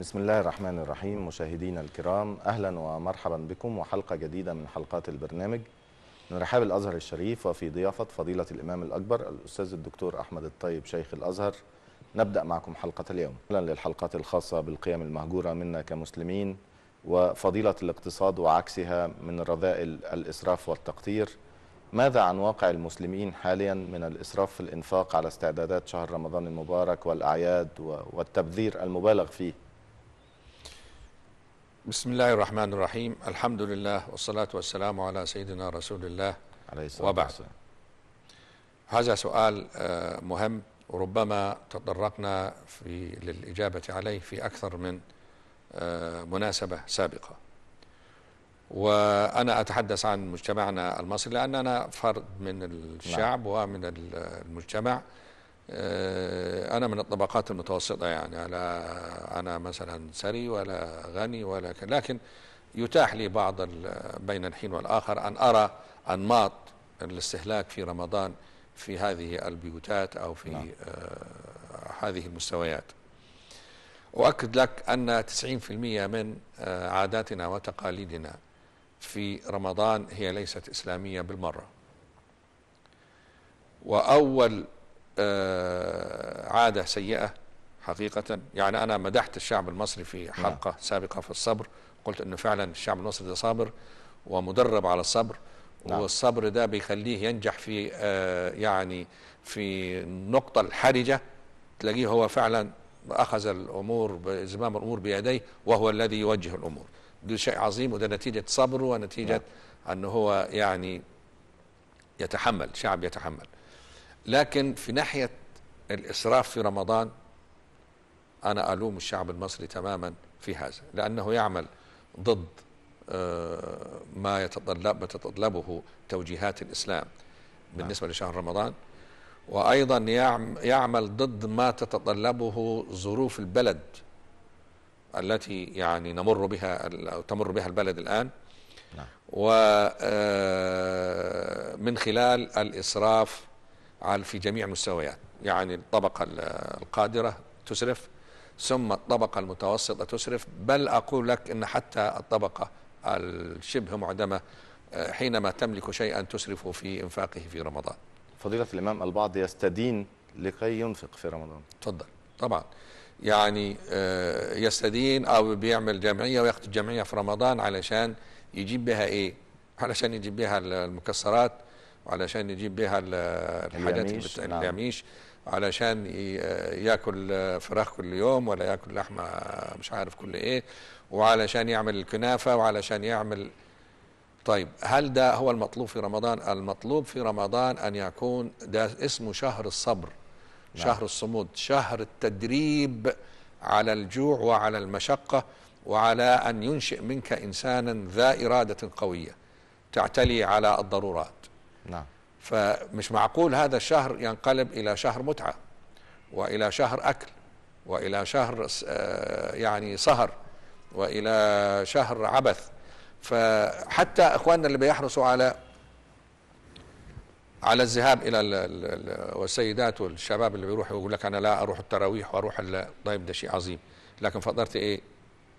بسم الله الرحمن الرحيم مشاهدينا الكرام اهلا ومرحبا بكم وحلقه جديده من حلقات البرنامج نرحب الازهر الشريف وفي ضيافه فضيله الامام الاكبر الاستاذ الدكتور احمد الطيب شيخ الازهر نبدا معكم حلقه اليوم اهلا للحلقات الخاصه بالقيم المهجوره منا كمسلمين وفضيله الاقتصاد وعكسها من رذائل الاسراف والتقتير ماذا عن واقع المسلمين حاليا من الإسراف في الإنفاق على استعدادات شهر رمضان المبارك والأعياد والتبذير المبالغ فيه بسم الله الرحمن الرحيم الحمد لله والصلاة والسلام على سيدنا رسول الله عليه الصلاة وبعد هذا سؤال مهم وربما تطرقنا في للإجابة عليه في أكثر من مناسبة سابقة وأنا أتحدث عن مجتمعنا المصري لأننا فرد من الشعب ومن المجتمع آه، أنا من الطبقات المتوسطة يعني لا أنا مثلا ثري ولا غني ولا لكن يتاح لي بعض بين الحين والآخر أن أرى أنماط الاستهلاك في رمضان في هذه البيوتات أو في نعم. آه هذه المستويات أؤكد لك أن 90% من آه، عاداتنا وتقاليدنا في رمضان هي ليست إسلامية بالمرة وأول آه، عادة سيئة حقيقة يعني أنا مدحت الشعب المصري في نعم. حلقة نعم. سابقة في الصبر قلت أنه فعلا الشعب المصري ده صابر ومدرب على الصبر نعم. والصبر ده بيخليه ينجح في آه، يعني في النقطة الحرجة تلاقيه هو فعلا أخذ الأمور زمام الأمور بيديه وهو الذي يوجه الأمور ده شيء عظيم وده نتيجة صبره ونتيجة نعم. أنه هو يعني يتحمل شعب يتحمل لكن في ناحية الإسراف في رمضان أنا ألوم الشعب المصري تماما في هذا لأنه يعمل ضد آه، ما يتطلب ما تتطلبه توجيهات الإسلام بالنسبة لشهر رمضان وأيضا يعمل ضد ما تتطلبه ظروف البلد التي يعني نمر بها أو تمر بها البلد الآن نعم. ومن آه، خلال الإسراف على في جميع مستويات يعني الطبقة القادرة تسرف ثم الطبقة المتوسطة تسرف بل أقول لك أن حتى الطبقة الشبه معدمة آه، حينما تملك شيئا تسرف في إنفاقه في رمضان فضيلة الإمام البعض يستدين لكي ينفق في رمضان تفضل طبعا يعني آه، يستدين أو بيعمل جمعية ويأخذ جمعية في رمضان علشان يجيب بها إيه علشان يجيب بها المكسرات علشان يجيب بها الحاجات اليميش, بت... نعم. علشان ياكل فراخ كل يوم ولا ياكل لحمه مش عارف كل ايه وعلشان يعمل الكنافه وعلشان يعمل طيب هل ده هو المطلوب في رمضان؟ المطلوب في رمضان ان يكون ده اسمه شهر الصبر نعم. شهر الصمود، شهر التدريب على الجوع وعلى المشقه وعلى ان ينشئ منك انسانا ذا اراده قويه تعتلي على الضرورات نعم فمش معقول هذا الشهر ينقلب الى شهر متعه والى شهر اكل والى شهر آه، يعني سهر والى شهر عبث فحتى اخواننا اللي بيحرصوا على على الذهاب الى والسيدات والشباب اللي بيروحوا يقول لك انا لا اروح التراويح واروح طيب ده شيء عظيم لكن فضلت ايه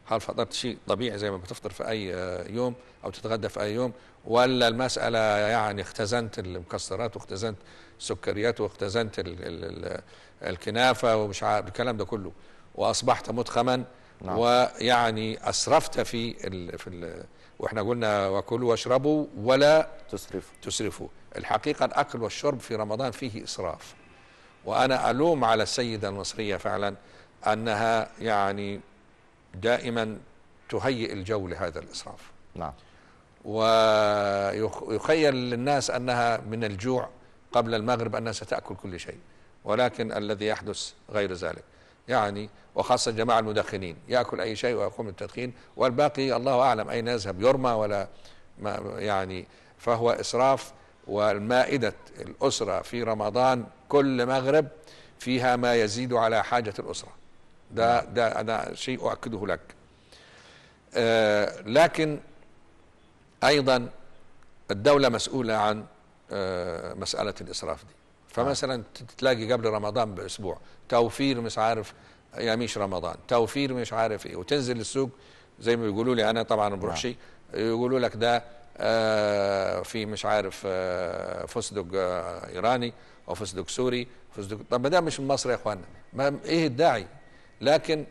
هل فطرت شيء طبيعي زي ما بتفطر في اي آه، يوم او تتغدى في اي يوم ولا المساله يعني اختزنت المكسرات واختزنت السكريات واختزنت الـ الـ الكنافه ومش عارف الكلام ده كله واصبحت مدخما نعم. ويعني اسرفت في الـ في الـ واحنا قلنا وكلوا واشربوا ولا تسرفوا تسرفوا الحقيقه الاكل والشرب في رمضان فيه اسراف وانا الوم على السيده المصريه فعلا انها يعني دائما تهيئ الجو لهذا الإسراف نعم ويخيل للناس أنها من الجوع قبل المغرب أنها ستأكل كل شيء ولكن الذي يحدث غير ذلك يعني وخاصة جماعة المدخنين يأكل أي شيء ويقوم بالتدخين والباقي الله أعلم أين يذهب يرمى ولا ما يعني فهو إسراف والمائدة الأسرة في رمضان كل مغرب فيها ما يزيد على حاجة الأسرة ده ده انا شيء اؤكده لك آه لكن ايضا الدوله مسؤوله عن آه مساله الاسراف دي فمثلا تلاقي قبل رمضان باسبوع توفير مش عارف ياميش رمضان توفير مش عارف ايه وتنزل السوق زي ما بيقولوا لي انا طبعا ما بروحش نعم. يقولوا لك ده آه في مش عارف آه فستق آه ايراني او فستق سوري فستق طب ما ده مش من مصر يا اخوانا ما ايه الداعي لكن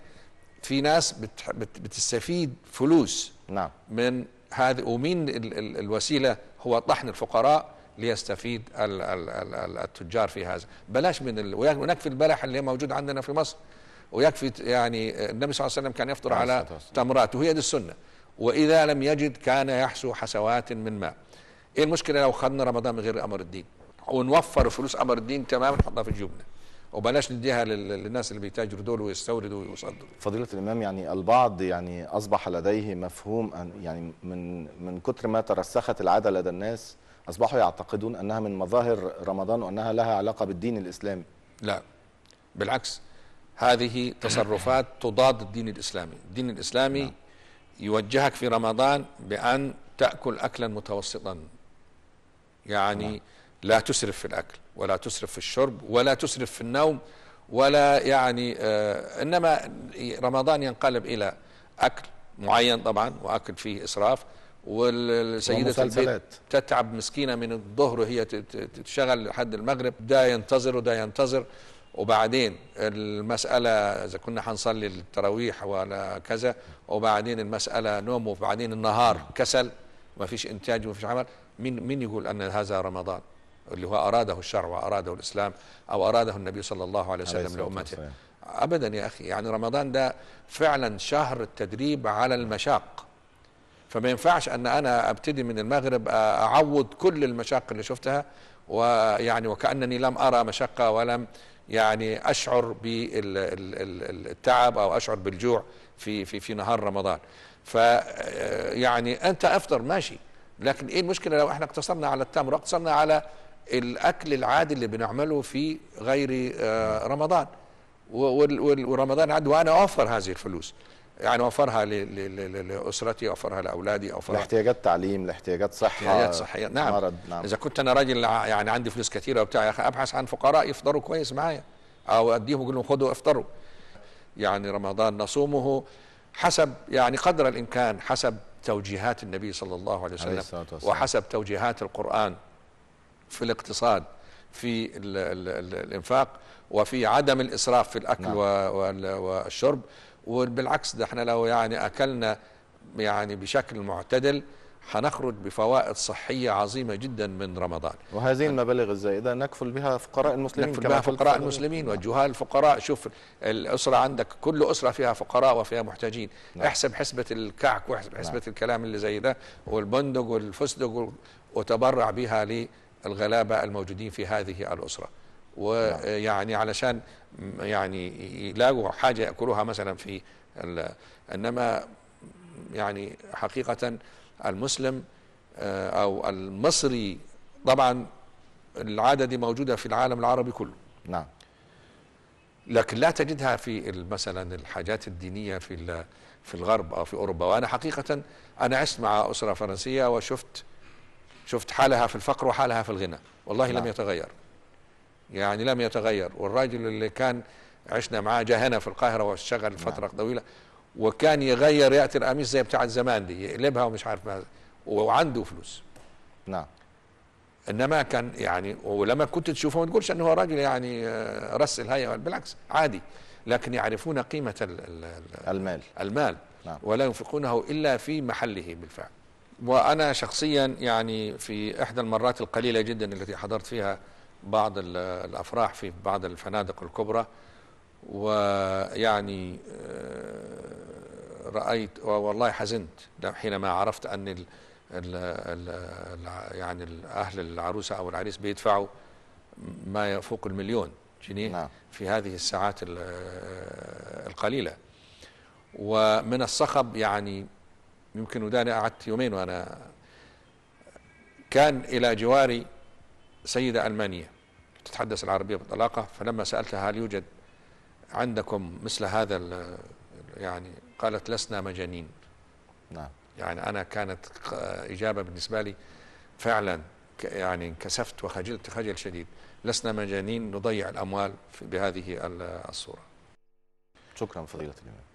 في ناس بتستفيد فلوس نعم من هذه ومين ال... ال... الوسيله هو طحن الفقراء ليستفيد ال... ال... ال... التجار في هذا بلاش من ال... ونكفي البلح اللي موجود عندنا في مصر ويكفي يعني النبي صلى الله عليه وسلم كان يفطر نعم، على تمرات وهي دي السنه واذا لم يجد كان يحسو حسوات من ماء ايه المشكله لو خدنا رمضان من غير امر الدين ونوفر فلوس امر الدين تماما نحطها في جيوبنا وبلاش نديها للناس اللي بيتاجروا دول ويستوردوا ويصدروا فضيله الامام يعني البعض يعني اصبح لديه مفهوم أن يعني من من كتر ما ترسخت العاده لدى الناس اصبحوا يعتقدون انها من مظاهر رمضان وانها لها علاقه بالدين الاسلامي لا بالعكس هذه تصرفات تضاد الدين الاسلامي الدين الاسلامي نعم. يوجهك في رمضان بان تاكل اكلا متوسطا يعني نعم. لا تسرف في الاكل ولا تسرف في الشرب ولا تسرف في النوم ولا يعني آه، انما رمضان ينقلب الى اكل معين طبعا واكل فيه اسراف والسيدة البيت تتعب مسكينة من الظهر وهي تشتغل لحد المغرب ده ينتظر وده ينتظر وبعدين المسألة إذا كنا حنصلي التراويح ولا كذا وبعدين المسألة نوم وبعدين النهار كسل ما فيش إنتاج وما فيش عمل مين مين يقول أن هذا رمضان اللي هو أراده الشرع وأراده الإسلام أو أراده النبي صلى الله عليه وسلم لأمته أبدا يا أخي يعني رمضان ده فعلا شهر التدريب على المشاق فما ينفعش أن أنا أبتدي من المغرب أعوض كل المشاق اللي شفتها ويعني وكأنني لم أرى مشقة ولم يعني أشعر بالتعب أو أشعر بالجوع في في في نهار رمضان فيعني آه، أنت أفطر ماشي لكن ايه المشكله لو احنا اقتصرنا على التمر واقتصرنا على الاكل العادي اللي بنعمله في غير آه، رمضان ورمضان عاد وانا اوفر هذه الفلوس يعني اوفرها لاسرتي اوفرها لاولادي اوفرها لاحتياجات تعليم لاحتياجات صحه لاحتياجات صحيه نعم. مرض نعم اذا كنت انا راجل يعني عندي فلوس كثيره وبتاع يا اخي ابحث عن فقراء يفطروا كويس معايا او اديهم اقول لهم خذوا افطروا يعني رمضان نصومه حسب يعني قدر الامكان حسب توجيهات النبي صلى الله عليه وسلم عليه وحسب توجيهات القران في الاقتصاد في الـ الـ الـ الانفاق وفي عدم الاسراف في الاكل نعم. والشرب وبالعكس ده احنا لو يعني اكلنا يعني بشكل معتدل حنخرج بفوائد صحية عظيمة جدا من رمضان وهذه المبالغ الزائدة نكفل بها فقراء المسلمين نكفل بها فقراء المسلمين نعم. وجهال الفقراء شوف الأسرة عندك كل أسرة فيها فقراء وفيها محتاجين نعم. احسب حسبة الكعك واحسب حسبة نعم. الكلام اللي زي ده والبندق والفستق وتبرع بها لي الغلابه الموجودين في هذه الاسره ويعني علشان يعني يلاقوا حاجه ياكلوها مثلا في انما يعني حقيقه المسلم آه، او المصري طبعا العاده دي موجوده في العالم العربي كله نعم لكن لا تجدها في مثلا الحاجات الدينيه في في الغرب او في اوروبا وانا حقيقه انا عشت مع اسره فرنسيه وشفت شفت حالها في الفقر وحالها في الغنى والله لا. لم نعم. يتغير يعني لم يتغير والراجل اللي كان عشنا معاه جهنا في القاهرة واشتغل نعم. فترة طويلة وكان يغير يأتي القميص زي بتاعت زمان دي يقلبها ومش عارف ماذا وعنده فلوس نعم انما كان يعني ولما كنت تشوفه ما تقولش ان هو راجل يعني آه، رس الهيئه بالعكس عادي لكن يعرفون قيمه الـ الـ المال المال نعم. ولا ينفقونه الا في محله بالفعل وأنا شخصيا يعني في إحدى المرات القليلة جدا التي حضرت فيها بعض الأفراح في بعض الفنادق الكبرى ويعني آه، رأيت والله حزنت حينما عرفت أن ال ال الـ يعني أهل العروسة أو العريس بيدفعوا ما يفوق المليون جنيه نعم. في هذه الساعات آه، القليلة ومن الصخب يعني يمكن وداني قعدت يومين وأنا كان إلى جواري سيدة ألمانية تتحدث العربية بطلاقة فلما سألتها هل يوجد عندكم مثل هذا يعني قالت لسنا مجانين نعم يعني أنا كانت إجابة بالنسبة لي فعلا يعني انكسفت وخجلت خجل شديد لسنا مجانين نضيع الأموال بهذه الصورة شكرا فضيلة الإمام